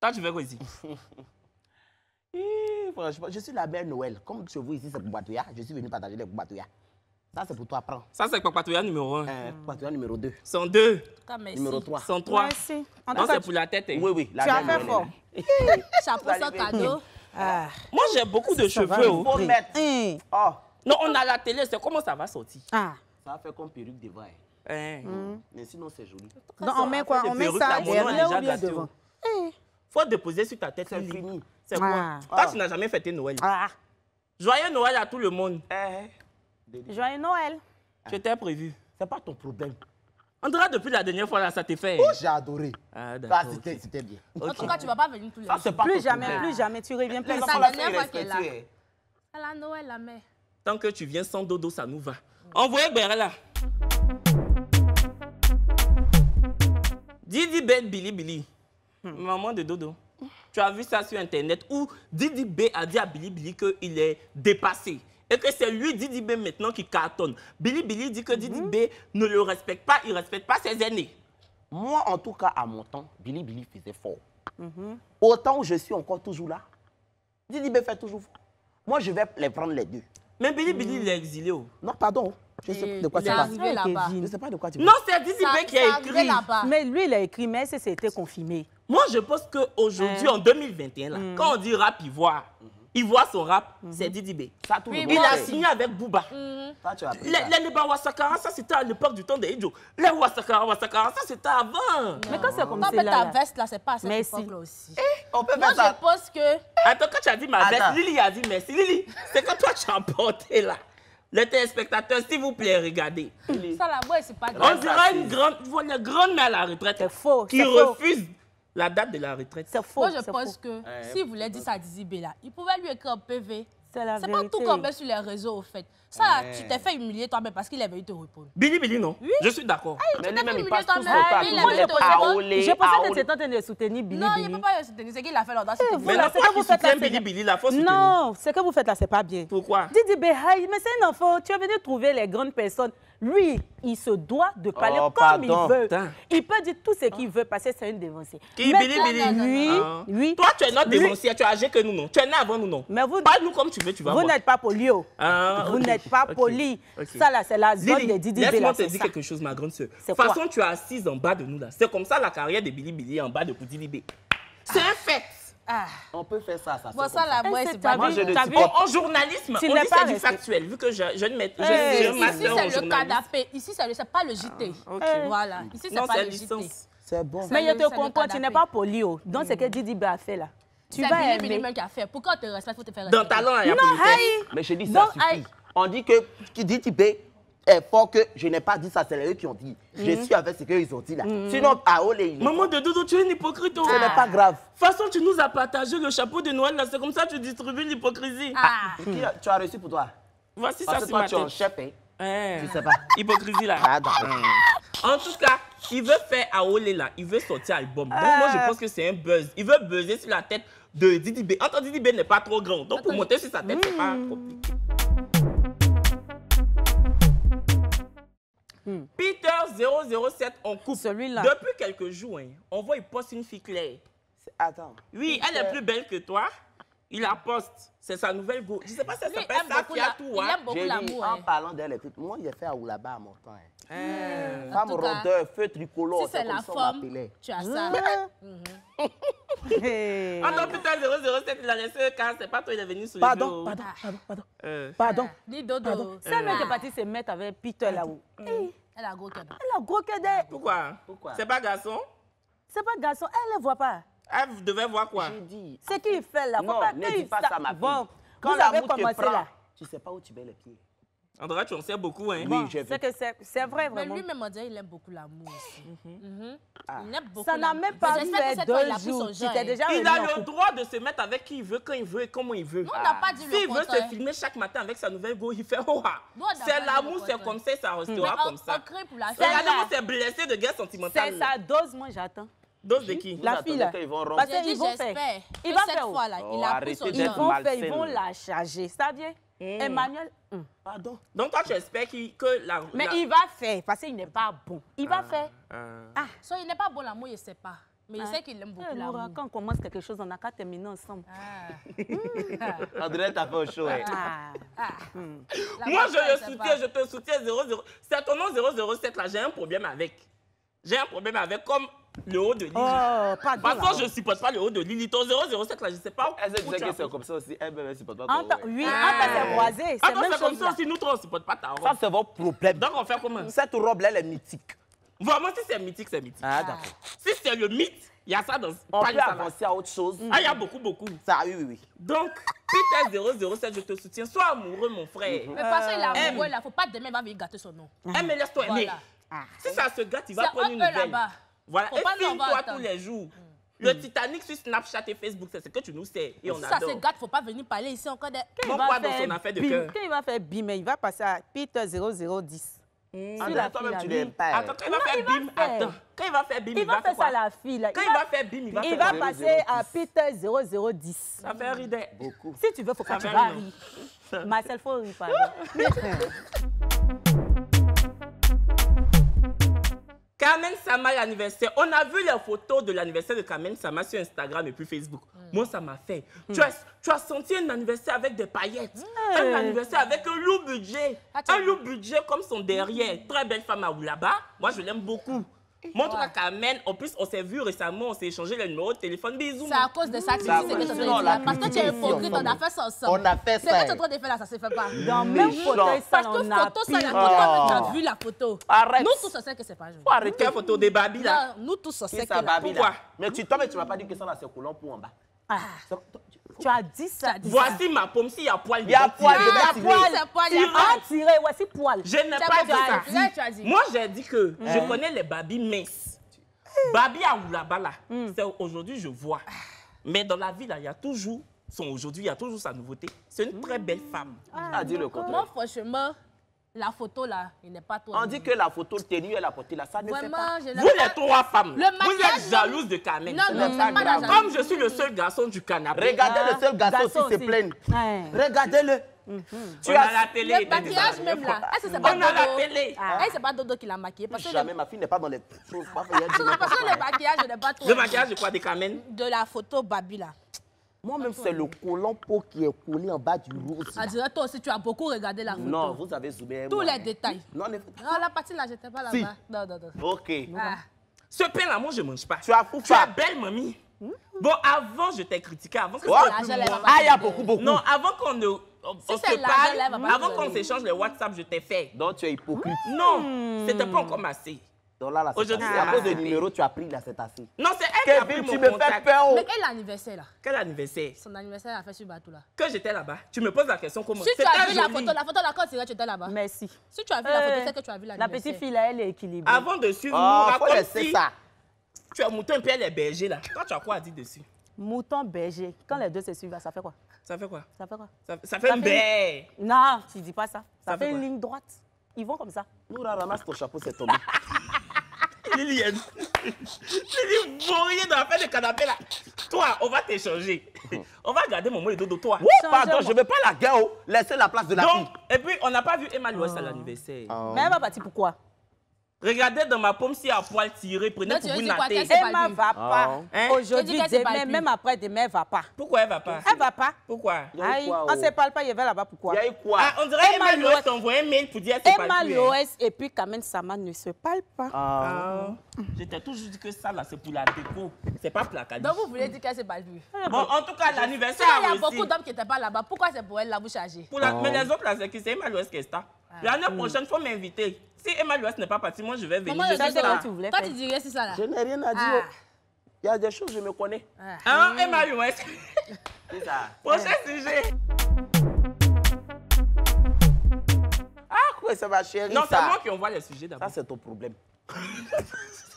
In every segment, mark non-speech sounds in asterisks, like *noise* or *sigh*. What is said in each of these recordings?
Toi, tu fais quoi ici *laughs* je suis la belle Noël. Comme tu vous ici, c'est le Je suis venu partager les Boubatouya. Ça, c'est pour toi, prends. Ça, c'est numéro 1. Euh, numéro 2. 102. Numéro 3. 103. c'est pour la tête. Hein. Oui, oui. tu as fait fort. Chapeau *laughs* cadeau. Ah. Moi, j'ai beaucoup de cheveux. Oh. il faut mettre. Hum. Oh. Non, on a la télé, c'est comment ça va sortir. Ah. Ça va faire comme perruque de hein. hum. Mais sinon, c'est joli. Non, on met quoi On met ça devant hum. faut déposer sur ta tête. C'est fini. C'est quoi ah. Toi, tu n'as jamais fêté Noël. Joyeux Noël à tout le monde. Eh, eh. Joyeux Noël. Tu Je t'ai prévu. C'est pas ton problème. On dirait depuis la dernière fois, là, ça t'est fait. Oh, j'ai adoré. Ah, d'accord. Bah, c'était bien. En tout cas, tu ne vas pas venir tous les jours. Plus jamais, plus jamais. Tu reviens plus. C'est la dernière fois qu'elle est là. C'est la Noël, la mère. Tant que tu viens sans dodo, ça nous va. Envoyez Béra Didi Ben Billy Billy. Maman de dodo. Tu as vu ça sur Internet où Didi B ben a dit à Billy Billy qu'il est dépassé et que c'est lui Didi B maintenant qui cartonne. Billy Billy dit que Didi mhm. B ne le respecte pas, il ne respecte pas ses aînés. Moi, en tout cas, à mon temps, Billy Billy faisait fort. Autant mhm. Autant je suis encore toujours là, Didi B fait toujours fort. Moi, je vais les prendre les deux. Mais Billy Billy, mhm. il est exilé. Oh. Non, pardon. Je ne sais, de quoi tu parles. Je sais pas de quoi Non, c'est Didi B qui a écrit. Mais lui, il a écrit, mais c'était confirmé. Moi, je pense qu'aujourd'hui, hein. en 2021, là, mm. quand on dit rap il voit son rap, mhm. c'est Didi B. il a signé avec Booba. Les, les, les Wasakara, ça c'était à l'époque du temps des Idjo. Les Wasakara, Wasakara, ça c'était avant. Mais quand c'est comme ça. Quand ta veste là, c'est pas à cette époque-là aussi. Eh, on peut Moi, je pense que. Attends, quand tu as dit ma veste, Lily a dit merci. Lily, c'est quand toi tu as emporté là. Les téléspectateurs, s'il vous plaît, regardez. Ça, la voix, c'est pas grave. On dirait une grande, une grande mère à la retraite qui refuse la date de la retraite. C'est faux. Moi, je pense que si vous dire ça à Dizzy Bella, il pouvait lui écrire un PV. C'est la vérité. pas tout qu'on met sur les réseaux, au fait. Ça, tu t'es fait humilier toi-même parce qu'il avait eu te répondre. Billy, Billy, non Oui. Je suis d'accord. Ah, mais tu t'es même pas il est venu Je pensais que tu étais en train de soutenir Billy. Non, il ne peut pas le soutenir. C'est qu'il a fait l'ordre. Eh, mais c'est vous faites là, Billy, Billy, la Non, ce que vous faites là, c'est pas bien. Pourquoi Didi Behaï, mais c'est un enfant. Tu es venu trouver les grandes personnes. Lui, il se doit de parler oh, comme il veut. Il peut dire tout ce qu'il veut parce que c'est une dévancée. Qui, ah. Toi, tu es notre dévancée tu es âgé que nous, non. Tu es né avant nous, non. Mais vous, Parle-nous comme tu veux, tu vas Vous n'êtes pas poli, oh. ah, Vous n'êtes pas poli. Ça, là, c'est la zone Lili, des Didi Laisse-moi te dire quelque chose, ma grande soeur. De toute façon, tu es assise en bas de nous, là. C'est comme ça la carrière de Billy Billy en bas de Poudilibé. C'est un fait. Ah. On peut faire ça, ça. Bon, ça, c'est pas moi, vu? En, journalisme, on dit c'est du factuel, vu que je, je ne mets hey, je, Ici, c'est le canapé. Ici, c'est pas le JT. Ah, Voilà. Ici, c'est pas le JT. C'est bon. Mais je te comprends, tu n'es pas poli. Oh. Donc, c'est ce mm. que Didi a fait, là. Tu vas aimer. C'est minimum qui a fait. Pourquoi on te respecte, pour te faire respecter. Dans talent, il y a Non, Mais je dis ça suffit. On dit que Didi B, est fort que je n'ai pas dit ça, c'est eux qui ont dit. Je mhm. suis avec ce qu'ils ont dit là. Mhm. Sinon, à Maman de Dodo, tu es une hypocrite. Oh. Ce n'est pas ah. grave. De toute façon, tu nous as partagé le chapeau de Noël là, c'est comme ça que tu distribues l'hypocrisie. Ah. ah. tu as reçu pour toi Voici ça, c'est ma tu es en chef, hein. Eh. sais pas. Hypocrisie là. Ah, en tout cas, il veut faire Aole là, il veut sortir album. Donc moi je pense que c'est un buzz. Il veut buzzer sur la tête de Didi B. que Didi B n'est pas trop grand. Donc pour monter sur sa tête, c'est pas hmm. Hmm. Peter 007, on coupe. Celui-là. Depuis quelques jours, hein, on voit il poste une fille claire. Attends. Oui, elle est plus belle que toi. Il a poste. C'est sa nouvelle goût. Je ne sais pas si ça s'appelle ça qui a tout. Hein. beaucoup l'amour. Hein. en parlant d'elle écoute, Moi, j'ai fait à Oulaba, à mon temps. Hein. Hmm. Hmm. Femme rondeur, feu tricolore. Si c'est la forme, tu as ça. en hmm. *laughs* *laughs* tant putain, 007, il a laissé car c'est pas toi, il est venu sur le Pardon, ah. pardon, pardon. Euh. Pardon. Ah, dis dodo. C'est ah. qui est parti se mettre avec Peter là-haut. Elle a gros qu'elle. Elle a gros Pourquoi Pourquoi C'est pas garçon C'est pas garçon. Elle ne le voit pas. Elle devait voir quoi J'ai Ce qu'il fait là, non, ne dis pas ça, ma fille. Bon, Quand l'amour avez prend, là. Tu ne sais pas où tu mets les pieds. André, tu en sais beaucoup, hein? oui, j'ai vu. C'est vrai, vraiment. Mais lui-même, on dit aime beaucoup l'amour aussi. Mhm. Mhm. Ah. Il aime beaucoup Ça n'a même pas fait deux jours. Il, a, hein. déjà il a le droit de se mettre avec qui il veut, quand il veut et comment il veut. Non, on n'a ah. pas dit le le S'il veut se filmer chaque matin avec sa nouvelle go, il fait « ah. C'est l'amour, c'est comme ça, ça restera comme ça. on pour Regardez-moi, c'est blessé de guerre sentimentale. C'est sa dose, moi, j'attends. Dose de qui La fille Ils vont Parce qu'ils vont faire. Il va faire. Fois-là, il oh, a pris son ils vont faire, ils vont la charger. Ça vient hum. Emmanuel. Hum. Pardon. Donc toi, tu espères que la. Mais il va faire parce qu'il n'est pas bon. Il va ah, faire. Ah. ah. Soit il n'est pas bon l'amour, il ne sait pas. Mais il ah. sait qu'il aime beaucoup eh, l'amour. Quand on commence quelque chose, on n'a qu'à terminer ensemble. Hmm. *laughs* André, t'as fait au chaud. Hein. Hmm. Moi, je le soutiens, je te soutiens 00. C'est ton nom 007 là, j'ai un problème avec. J'ai un problème avec comme le haut de l'île. Oh, pas de Parce que je ne supporte pas le haut de l'île. Ton 007, là, je ne sais pas. Elle sait c'est comme ça aussi. Elle ne supporte pas ah, ton robe. Oui, Anta, ah, ben, c'est ah. croisé. c'est ben, comme ça aussi. Nous, on ne supporte pas ta robe. Ça, c'est votre problème. Donc, on fait comment Cette robe-là, elle est mythique. Vraiment, si c'est mythique, c'est mythique. Ah, d'accord. Si c'est le mythe, il y a ça dans On peut avancer à autre chose. Ah, il y a beaucoup, beaucoup. Ça, oui, oui, oui. Donc, Peter 007, je te soutiens. Sois amoureux, mon frère. Mais de toute façon, il est euh, amoureux, là. Faut pas demain, va gâter son nom. mais laisse-toi aimer. Si ça se gâte, il va prendre une nouvelle. Voilà, Faut et filme-toi tous les jours. Mm. Le mm. Titanic sur Snapchat et Facebook, c'est ce que tu nous sais. Et on adore. ça c'est gâte, faut pas venir parler ici encore des Quand, il, va faire, son affaire de Quand il va faire bim, il va passer à Peter 0010. Hmm, même tu n'aimes pas. Attends, quand il va faire bim, attends. Quand il va faire bim, il, va, faire ça la fille. Quand il va... faire bim, il va passer à Peter 0010. Ça fait rire Beaucoup. Si tu veux, faut que tu vas rire. Marcel, faut rire, pardon. *laughs* Kamen Sama, l'anniversaire. On a vu les photos de l'anniversaire de Kamen Sama sur Instagram et puis Facebook. Mm. Moi, ça m'a fait. Mm. Tu, as, tu, as, senti un anniversaire avec des paillettes. Mm. Un anniversaire avec un loup budget. Un loup budget comme son derrière. Très belle femme à Oulaba. Moi, je l'aime beaucoup. Mon la ouais. qu'elle mène. En plus, on s'est vu récemment, on s'est échangé le numéro de téléphone. Bisous. C'est à cause de ça que tu sais dis Parce que tu es hypocrite, on a fait ça ensemble. On a fait ça. C'est que tu droit de faire là, ça se fait pas. Dans même photo, Parce que photo, ça, la photo, oh. vu la photo. Arrête. Nous tous, on sait que c'est pas joli. Faut arrêter la photo des Babi là. Nous tous, on sait que c'est pas Pourquoi Mais tu tombes m'as pas dit que ça là, c'est coulant pour en bas. Ah. Tu as dit ça. Voici ma pomme, s'il y a poil, il y a poil. Il y a poil, il y a tiré, voici poil. Je n'ai pas dit ça. Moi, j'ai dit que mm. je connais les babies minces. Mm. Babi à Oulabala, mm. c'est aujourd'hui, je vois. Mais dans la ville, il y a toujours son aujourd'hui, il y a toujours sa nouveauté. C'est une très belle femme. Ah, a dit le contraire. Moi, franchement, la photo là, il n'est pas toi. On dit que la photo tenue elle a portée là, ça ne pas. vous les trois femmes, vous êtes jalouses de Kamen. Non, non, pas Comme je suis le seul garçon du canapé. Regardez le seul garçon, qui se plaint. Regardez-le. Mm-hmm. Tu as la télé. Le maquillage même là. Est-ce On a la télé. Ah. Ah. c'est pas Dodo qui l'a maquillé parce Jamais, ma fille n'est pas dans les *laughs* Parce que le maquillage, je pas Le maquillage de quoi, de Kamen De la photo Babi moi-même, c'est le collant peau qui est collé en bas du rose. Ah, dirais, toi aussi, tu as beaucoup regardé la photo. Non, vous avez zoomé. Tous les détails. Non, la partie là, je n'étais pas là-bas. Non, non, non. OK. Ah. Ah. Ce pain-là, moi, je ne mange pas. Tu as fou, Tu as belle, mamie. Hmm? Bon, avant, je t'ai critiqué. Avant que oh. ah, ah, il y a beaucoup, beaucoup. Non, avant qu'on ne. On, si se parle, avant qu'on s'échange les WhatsApp, je t'ai fait. Donc, tu es hypocrite. Non, c'était pas encore assez. Aujourd'hui, c'est à cause des numéros tu as pris là, c'est assiette Non, c'est elle qui a pris mon tu peur. Mais quel anniversaire là Quel anniversaire Son anniversaire a fait sur Batou là. Que j'étais là-bas. Tu me poses la question comment Si tu as vu la photo, la photo d'accord, c'est que tu étais là-bas. Merci. Si tu as vu la photo, euh, c'est que tu as vu la La petite fille là, elle est équilibrée. Avant de suivre, oh, raconte ça. Tu as mouton et les bergers là. Toi, tu as quoi à dire dessus Mouton berger. Quand les deux se suivent, là, ça fait quoi Ça fait quoi Ça fait quoi Ça, fait, un Non, tu dis pas ça. Ça, fait, une ligne droite. Ils vont comme ça. Nous, ramasse ton chapeau, c'est tombé. *laughs* Liliane, je dis, bon, rien dans faire de canapé là. Toi, on va t'échanger. On va garder mon mot et dodo, toi. Oh, pardon, je ne veux pas la gueule. Oh. laisser la place de la Donc, Et puis, on n'a pas vu Emma à ah. l'anniversaire. Mais elle va partir pourquoi Regardez dans ma pomme si à poil tiré, prenez pour vous natter. Emma ne va pas. Ah. Hein? Aujourd'hui, demain, même après demain, elle ne va pas. Pourquoi elle ne va pas Elle ne va pas. Pourquoi On ne oh? se parle pas, il va là-bas, pourquoi Il y a quoi ah, On dirait Emma Loès t'envoie un mail pour dire que Emma pas et puis Kamen Sama ne se parlent pas. Ah. ah. toujours dit que ça, là, c'est pour la déco. C'est pas placardé. Donc vous voulez dire qu'elle s'est parle Bon, en tout cas, l'anniversaire. Il y a beaucoup d'hommes qui n'étaient pas là-bas. Pourquoi c'est pour elle là, vous chargez Mais les autres, là, c'est qui C'est Emma Loès qui est là. Ah. L'année mm. prochaine, il faut m'inviter. Si Emma Lewis n'est pas partie, moi, je vais venir. Maman, je sais ce tu voulais Toi, tu dirais, c'est ça, là. Je n'ai rien à dire. Ah. Il y a des choses, je me connais. Ah, ah. Emma Lewis C'est *laughs* ça. Prochain eh. sujet. Ah, quoi, ça va, chérie, Non, c'est moi qui envoie les sujets d'abord. Ça, c'est ton problème. *laughs*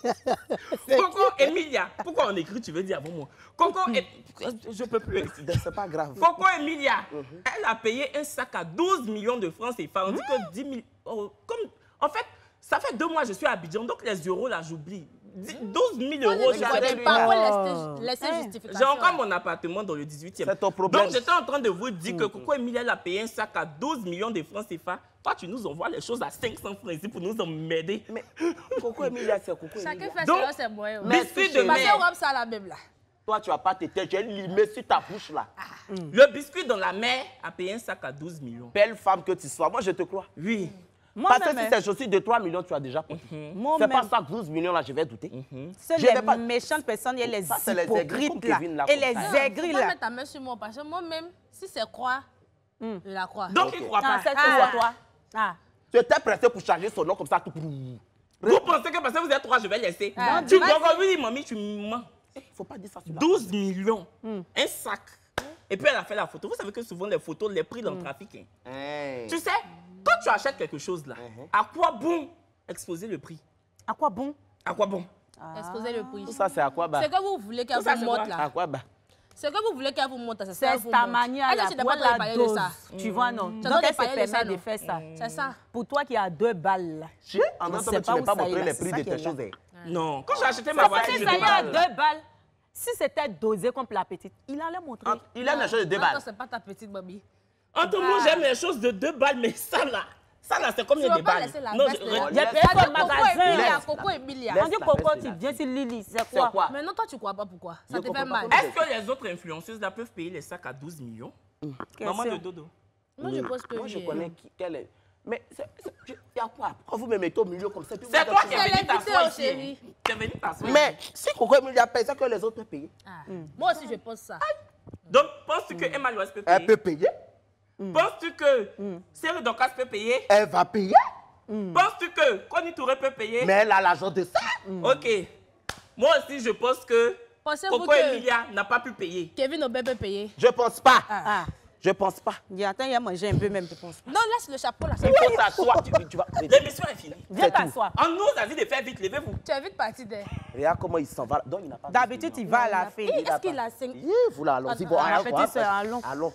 Coco Emilia. Pourquoi on écrit, tu veux dire avant moi Coco mm-hmm. Je peux plus. C'est pas grave. Coco Emilia, mm-hmm. elle a payé un sac à 12 millions de francs CFA. On que 10 mm. En fait, ça fait deux mois que je suis à Abidjan, donc les euros, là, j'oublie. 12 000 hein? euros. Je pas. laisser J'ai encore mon appartement dans le 18e. C'est ton problème. Donc, j'étais en train de vous dire que Coco mmh. Emilia a payé un sac à 12 millions de francs CFA. Toi, tu nous envoies les choses à 500 francs ici pour nous emmerder. Mais Coco Emilia, c'est Coco Emilia. Chacun fait selon Biscuit de mer. ça la même là. Toi, tu vas pas tes têtes. J'ai limé sur ta bouche là. Ah. Le biscuit dans la mer a payé un sac à 12 millions. Belle femme que tu sois. Moi, je te crois. Oui. Parce que si hein. c'est chaussure de 3 millions, tu as déjà pris. Mhm. C'est pas ça, 12 millions, là, je vais douter. Mhm. C'est les méchantes personnes, a les hypocrites, là. Et les aigris, là. Tu mettre ta main sur moi, parce que moi-même, si c'est croire, hmm. je la croix. Donc, il ne croit ah, pas. C'est toi. Ah. Tu étais pressé pour changer son nom comme ça. Tout... Vous pensez que parce que vous êtes trois, je vais laisser. Ah. tu dois revenir, mamie, tu mens. Il ne faut pas dire ça. 12 millions, hmm. un sac. Et puis elle a fait la photo. Vous savez que souvent les photos, les prix dans le hmm. trafic. Hein. Tu sais, tu achètes quelque chose là, mhm. à quoi bon exposer le prix À quoi bon À quoi bon ah. Exposer le prix. ça, c'est à quoi bas C'est que vous voulez qu'elle vous monte là. À quoi bas c'est que vous voulez qu'elle vous montre, ça c'est ta manière à De ça. Tu vois, non Donc, elle se permet de, faire ça. C'est ça. Pour toi qui a deux balles, Je ne sais pas les prix de tes choses. Hein. Non. Quand j'ai acheté ma voiture, je deux balles. Si c'était dosé contre la petite, il allait montrer. Il a une chose de deux balles. c'est pas ta petite, Bobby. Entre ah. nous, j'aime les choses de deux balles, mais ça là. Ça là, c'est combien de balles Non, je... il y a personne magasin. Coco et Bilia. Hein. On dit Coco, tu viens sur Lily, c'est quoi Mais non, toi, tu crois pas pourquoi Ça te fait mal. Est-ce que les autres influenceuses là peuvent payer les sacs à 12 millions hmm. Maman de dodo. Moi, je hmm. pense que Moi, je connais quelle est... Mais il y a quoi Vous me mettez au milieu comme ça. C'est toi qui es venu t'asseoir ici. Tu es venu t'asseoir. Mais si Coco et Bilia paye, ça que les autres peuvent payer. Ah. Hmm. Moi aussi, je pense ça. Donc, penses-tu que Emma peut Elle peut payer Mm. Penses-tu que mm. Serge Docas peut payer Elle va payer. Mm. Penses-tu que Connie Touré peut payer Mais elle a l'argent de ça. Ok. Moi aussi, je pense que Coco que Emilia n'a pas pu payer. Kevin Obey peut payer. Je pense pas. Ah. ah. Je pense pas. Il attends, il y a mangé un peu même, je pense Non, laisse le chapeau là. Il faut à tu, tu vas... *laughs* L'émission est finie. Viens t'asseoir. On nous a dit de faire vite, levez-vous. Tu es vite parti d'elle. Regarde comment il s'en va. Donc, il n'a pas... D'habitude, il va à la fin. Est-ce qu'il a 5 eh, Vous là, allons-y. Ah, bon, ah, allons. Allons.